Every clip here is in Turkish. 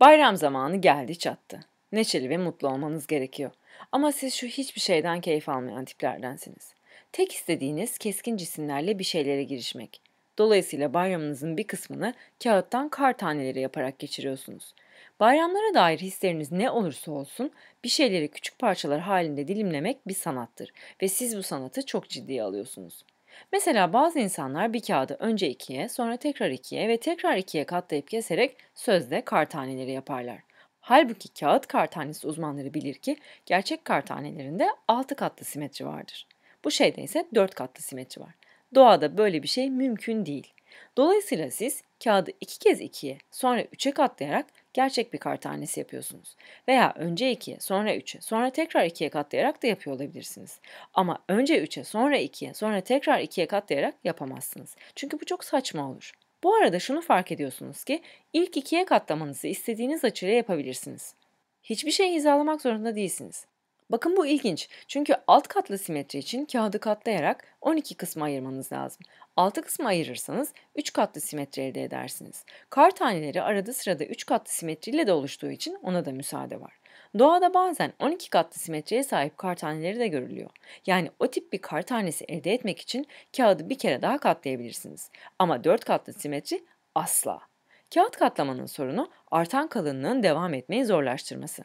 Bayram zamanı geldi çattı. Neşeli ve mutlu olmanız gerekiyor. Ama siz şu hiçbir şeyden keyif almayan tiplerdensiniz. Tek istediğiniz keskin cisimlerle bir şeylere girişmek. Dolayısıyla bayramınızın bir kısmını kağıttan kar taneleri yaparak geçiriyorsunuz. Bayramlara dair hisleriniz ne olursa olsun bir şeyleri küçük parçalar halinde dilimlemek bir sanattır ve siz bu sanatı çok ciddiye alıyorsunuz. Mesela bazı insanlar bir kağıdı önce ikiye, sonra tekrar ikiye ve tekrar ikiye katlayıp keserek sözde kartaneleri yaparlar. Halbuki kağıt kartanesi uzmanları bilir ki gerçek kartanelerinde 6 katlı simetri vardır. Bu şeyde ise 4 katlı simetri var. Doğada böyle bir şey mümkün değil. Dolayısıyla siz kağıdı iki kez ikiye sonra üçe katlayarak gerçek bir kar tanesi yapıyorsunuz. Veya önce 2'ye, sonra 3'e, sonra tekrar 2'ye katlayarak da yapıyor olabilirsiniz. Ama önce 3'e, sonra 2'ye, sonra tekrar 2'ye katlayarak yapamazsınız. Çünkü bu çok saçma olur. Bu arada şunu fark ediyorsunuz ki ilk 2'ye katlamanızı istediğiniz açıyla yapabilirsiniz. Hiçbir şey hizalamak zorunda değilsiniz. Bakın bu ilginç. Çünkü alt katlı simetri için kağıdı katlayarak 12 kısma ayırmanız lazım. 6 kısma ayırırsanız 3 katlı simetri elde edersiniz. Kar taneleri arada sırada 3 katlı simetriyle de oluştuğu için ona da müsaade var. Doğada bazen 12 katlı simetriye sahip kar taneleri de görülüyor. Yani o tip bir kar tanesi elde etmek için kağıdı bir kere daha katlayabilirsiniz. Ama 4 katlı simetri asla. Kağıt katlamanın sorunu artan kalınlığın devam etmeyi zorlaştırması.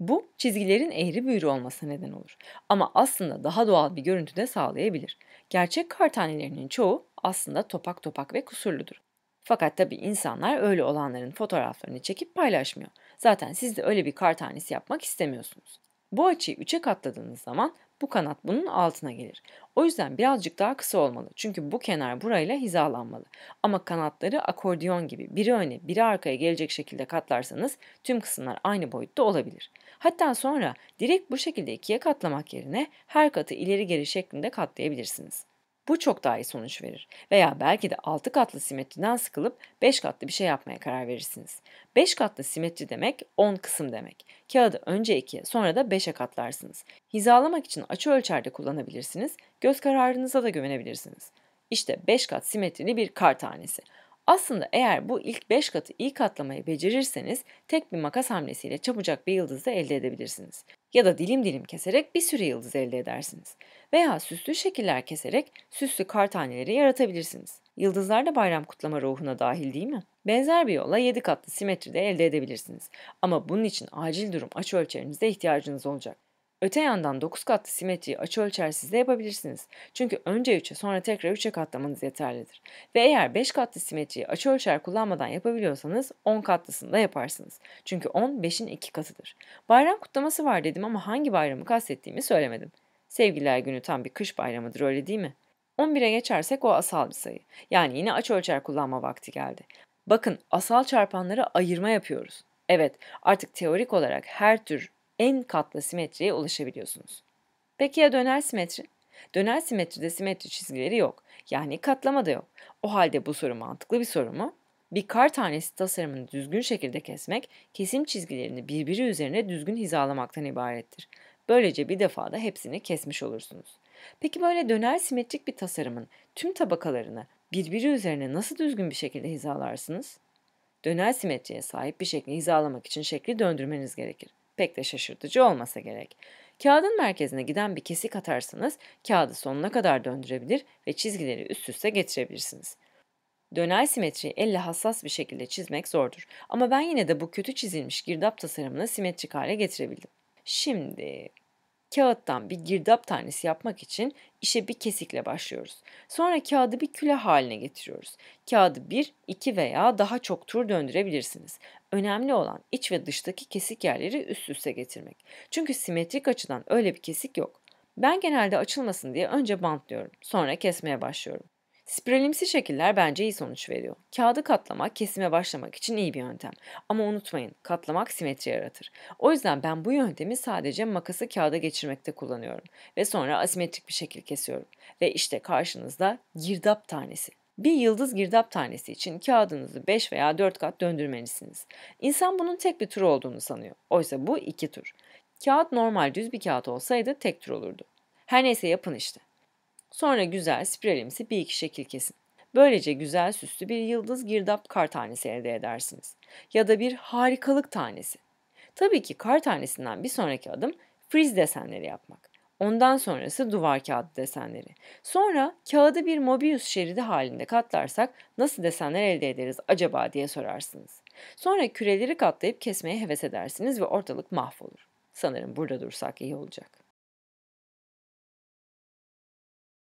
Bu çizgilerin eğri büğrü olması neden olur. Ama aslında daha doğal bir görüntü de sağlayabilir. Gerçek kar tanelerinin çoğu aslında topak topak ve kusurludur. Fakat tabi insanlar öyle olanların fotoğraflarını çekip paylaşmıyor. Zaten siz de öyle bir kar tanesi yapmak istemiyorsunuz. Bu açıyı 3'e katladığınız zaman bu kanat bunun altına gelir. O yüzden birazcık daha kısa olmalı. Çünkü bu kenar burayla hizalanmalı. Ama kanatları akordiyon gibi biri öne biri arkaya gelecek şekilde katlarsanız tüm kısımlar aynı boyutta olabilir. Hatta sonra direkt bu şekilde ikiye katlamak yerine her katı ileri geri şeklinde katlayabilirsiniz. Bu çok daha iyi sonuç verir. Veya belki de 6 katlı simetriden sıkılıp 5 katlı bir şey yapmaya karar verirsiniz. 5 katlı simetri demek 10 kısım demek. Kağıdı önce 2'ye sonra da 5'e katlarsınız. Hizalamak için açı ölçerde kullanabilirsiniz. Göz kararınıza da güvenebilirsiniz. İşte 5 kat simetrili bir kar tanesi. Aslında eğer bu ilk 5 katı iyi katlamayı becerirseniz tek bir makas hamlesiyle çabucak bir yıldız da elde edebilirsiniz. Ya da dilim dilim keserek bir sürü yıldız elde edersiniz. Veya süslü şekiller keserek süslü kar taneleri yaratabilirsiniz. Yıldızlar da bayram kutlama ruhuna dahil değil mi? Benzer bir yolla 7 katlı simetri de elde edebilirsiniz. Ama bunun için acil durum açı ölçerinize ihtiyacınız olacak. Öte yandan 9 katlı simetriyi açı ölçersiz de yapabilirsiniz. Çünkü önce 3'e sonra tekrar 3'e katlamanız yeterlidir. Ve eğer 5 katlı simetriyi açı ölçer kullanmadan yapabiliyorsanız 10 katlısını da yaparsınız. Çünkü 10 5'in 2 katıdır. Bayram kutlaması var dedim ama hangi bayramı kastettiğimi söylemedim. Sevgililer günü tam bir kış bayramıdır öyle değil mi? 11'e geçersek o asal bir sayı. Yani yine aç ölçer kullanma vakti geldi. Bakın asal çarpanlara ayırma yapıyoruz. Evet, artık teorik olarak her tür en katlı simetriye ulaşabiliyorsunuz. Peki ya döner simetri? Döner simetride simetri çizgileri yok. Yani katlama da yok. O halde bu soru mantıklı bir soru mu? Bir kar tanesi tasarımını düzgün şekilde kesmek, kesim çizgilerini birbiri üzerine düzgün hizalamaktan ibarettir. Böylece bir defa da hepsini kesmiş olursunuz. Peki böyle döner simetrik bir tasarımın tüm tabakalarını birbiri üzerine nasıl düzgün bir şekilde hizalarsınız? Döner simetriye sahip bir şekli hizalamak için şekli döndürmeniz gerekir. Pek de şaşırtıcı olmasa gerek. Kağıdın merkezine giden bir kesik atarsanız kağıdı sonuna kadar döndürebilir ve çizgileri üst üste getirebilirsiniz. Dönel simetriyi elle hassas bir şekilde çizmek zordur ama ben yine de bu kötü çizilmiş girdap tasarımını simetrik hale getirebildim. Şimdi Kağıttan bir girdap tanesi yapmak için işe bir kesikle başlıyoruz. Sonra kağıdı bir küle haline getiriyoruz. Kağıdı bir, iki veya daha çok tur döndürebilirsiniz. Önemli olan iç ve dıştaki kesik yerleri üst üste getirmek. Çünkü simetrik açıdan öyle bir kesik yok. Ben genelde açılmasın diye önce bantlıyorum. Sonra kesmeye başlıyorum. Spiralimsi şekiller bence iyi sonuç veriyor. Kağıdı katlamak kesime başlamak için iyi bir yöntem. Ama unutmayın katlamak simetri yaratır. O yüzden ben bu yöntemi sadece makası kağıda geçirmekte kullanıyorum. Ve sonra asimetrik bir şekil kesiyorum. Ve işte karşınızda girdap tanesi. Bir yıldız girdap tanesi için kağıdınızı 5 veya 4 kat döndürmelisiniz. İnsan bunun tek bir tur olduğunu sanıyor. Oysa bu iki tur. Kağıt normal düz bir kağıt olsaydı tek tur olurdu. Her neyse yapın işte. Sonra güzel spiralimsi bir iki şekil kesin. Böylece güzel süslü bir yıldız girdap kar tanesi elde edersiniz. Ya da bir harikalık tanesi. Tabii ki kar tanesinden bir sonraki adım friz desenleri yapmak. Ondan sonrası duvar kağıdı desenleri. Sonra kağıdı bir Mobius şeridi halinde katlarsak nasıl desenler elde ederiz acaba diye sorarsınız. Sonra küreleri katlayıp kesmeye heves edersiniz ve ortalık mahvolur. Sanırım burada dursak iyi olacak.